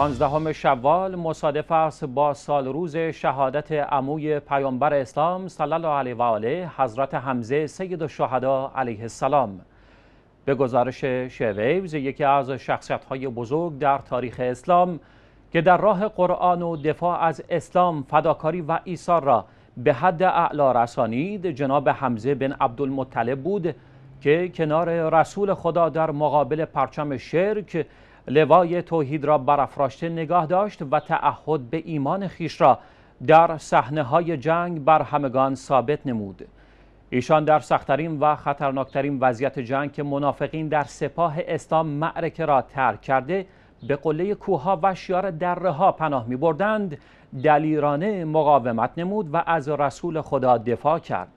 15 شوال مصادف است با سال روز شهادت عموی پیامبر اسلام صلی الله علیه و آله حضرت حمزه سید الشهدا علیه السلام به گزارش شویوز یکی از شخصیت های بزرگ در تاریخ اسلام که در راه قرآن و دفاع از اسلام فداکاری و ایثار را به حد اعلا رسانید جناب حمزه بن عبدالمطلب بود که کنار رسول خدا در مقابل پرچم شرک لوای توحید را برافراشته نگاه داشت و تعهد به ایمان خیش را در صحنه های جنگ بر همگان ثابت نمود ایشان در سختترین و خطرناکترین وضعیت جنگ که منافقین در سپاه اسلام معرکه را ترک کرده به قله کوها و شیار دره ها پناه می بردند دلیرانه مقاومت نمود و از رسول خدا دفاع کرد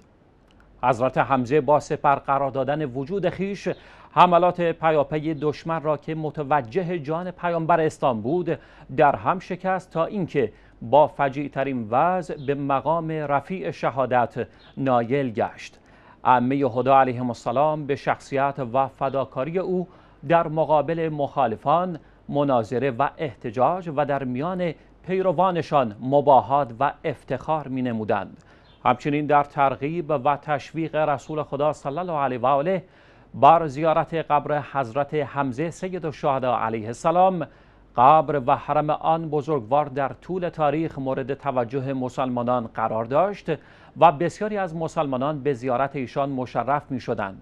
حضرت حمزه با سپر قرار دادن وجود خیش حملات پیاپی دشمن را که متوجه جان پیامبر اسلام بود در هم شکست تا اینکه با فجیع ترین وضع به مقام رفیع شهادت نایل گشت امه خدا علیه السلام به شخصیت و فداکاری او در مقابل مخالفان مناظره و احتجاج و در میان پیروانشان مباهات و افتخار می نمودند. همچنین در ترغیب و تشویق رسول خدا صلی الله علیه و آله بر زیارت قبر حضرت حمزه سید الشهدا علیه السلام قبر و حرم آن بزرگوار در طول تاریخ مورد توجه مسلمانان قرار داشت و بسیاری از مسلمانان به زیارت ایشان مشرف می شدند.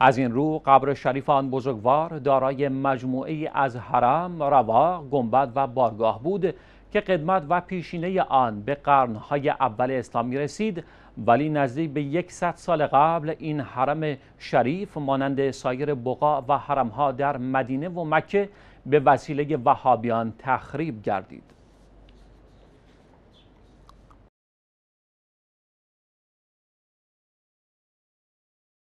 از این رو قبر شریف آن بزرگوار دارای مجموعه از حرم، روا، گنبد و بارگاه بود که قدمت و پیشینه آن به قرنهای اول اسلامی رسید ولی نزدیک به یکصد سال قبل این حرم شریف مانند سایر بقا و حرمها در مدینه و مکه به وسیله وهابیان تخریب گردید